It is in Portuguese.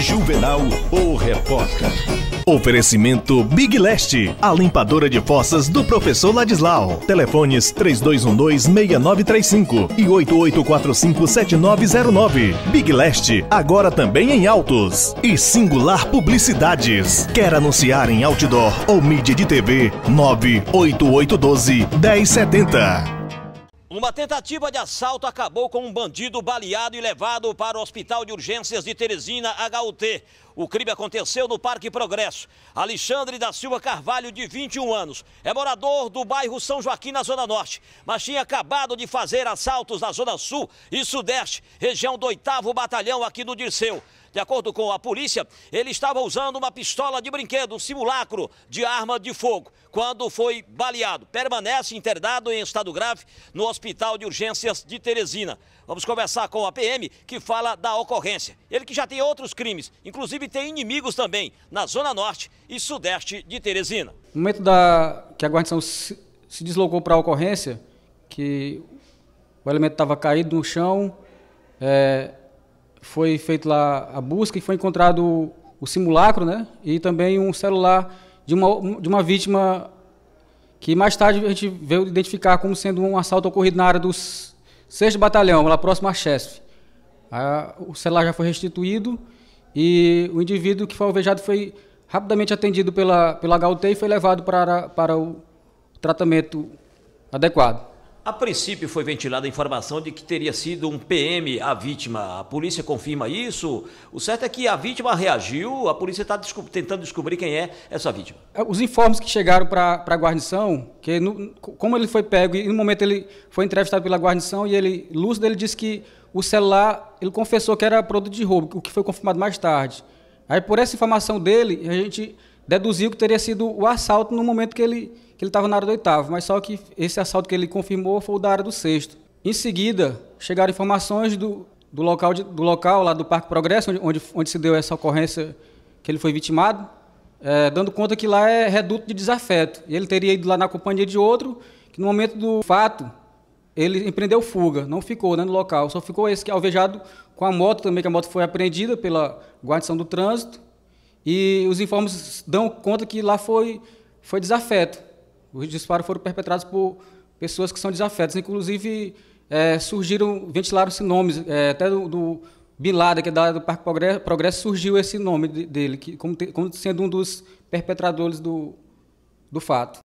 Juvenal, o repórter. Oferecimento Big Last, a limpadora de fossas do professor Ladislau. Telefones 3212-6935 e 8845-7909. Big Last agora também em autos. E Singular Publicidades. Quer anunciar em outdoor ou mídia de TV? 98812-1070. Uma tentativa de assalto acabou com um bandido baleado e levado para o Hospital de Urgências de Teresina, HUT. O crime aconteceu no Parque Progresso. Alexandre da Silva Carvalho, de 21 anos, é morador do bairro São Joaquim, na Zona Norte, mas tinha acabado de fazer assaltos na Zona Sul e Sudeste, região do 8 Batalhão aqui no Dirceu. De acordo com a polícia, ele estava usando uma pistola de brinquedo, um simulacro de arma de fogo, quando foi baleado. Permanece internado em estado grave no Hospital de Urgências de Teresina. Vamos conversar com a PM, que fala da ocorrência. Ele que já tem outros crimes, inclusive tem inimigos também, na Zona Norte e Sudeste de Teresina. No momento da... que a guarnição se, se deslocou para a ocorrência, que o elemento estava caído no chão, é, foi feita lá a busca e foi encontrado o, o simulacro, né? E também um celular de uma, de uma vítima que mais tarde a gente veio identificar como sendo um assalto ocorrido na área do 6 Batalhão, lá próximo a Chesf. O celular já foi restituído e o indivíduo que foi alvejado foi rapidamente atendido pela, pela HUT e foi levado para, para o tratamento adequado. A princípio foi ventilada a informação de que teria sido um PM a vítima. A polícia confirma isso. O certo é que a vítima reagiu, a polícia está desco tentando descobrir quem é essa vítima. É, os informes que chegaram para a guarnição, que no, como ele foi pego e no momento ele foi entrevistado pela guarnição e ele, lúcido, ele disse que o celular, ele confessou que era produto de roubo, o que foi confirmado mais tarde. Aí por essa informação dele, a gente deduziu que teria sido o assalto no momento que ele que estava na área do oitavo, mas só que esse assalto que ele confirmou foi o da área do sexto. Em seguida, chegaram informações do, do, local, de, do local lá do Parque Progresso, onde, onde, onde, se deu essa ocorrência que ele foi vitimado, é, dando conta que lá é reduto de desafeto. E ele teria ido lá na companhia de outro, que no momento do fato, ele empreendeu fuga, não ficou né, no local, só ficou esse que é alvejado com a moto também, que a moto foi apreendida pela guarnição do trânsito, e os informes dão conta que lá foi, foi desafeto. Os disparos foram perpetrados por pessoas que são desafetas. Inclusive, é, surgiram, ventilaram-se nomes, é, até do, do Bin que é da, do Parque Progresso, surgiu esse nome dele, que, como, como sendo um dos perpetradores do, do fato.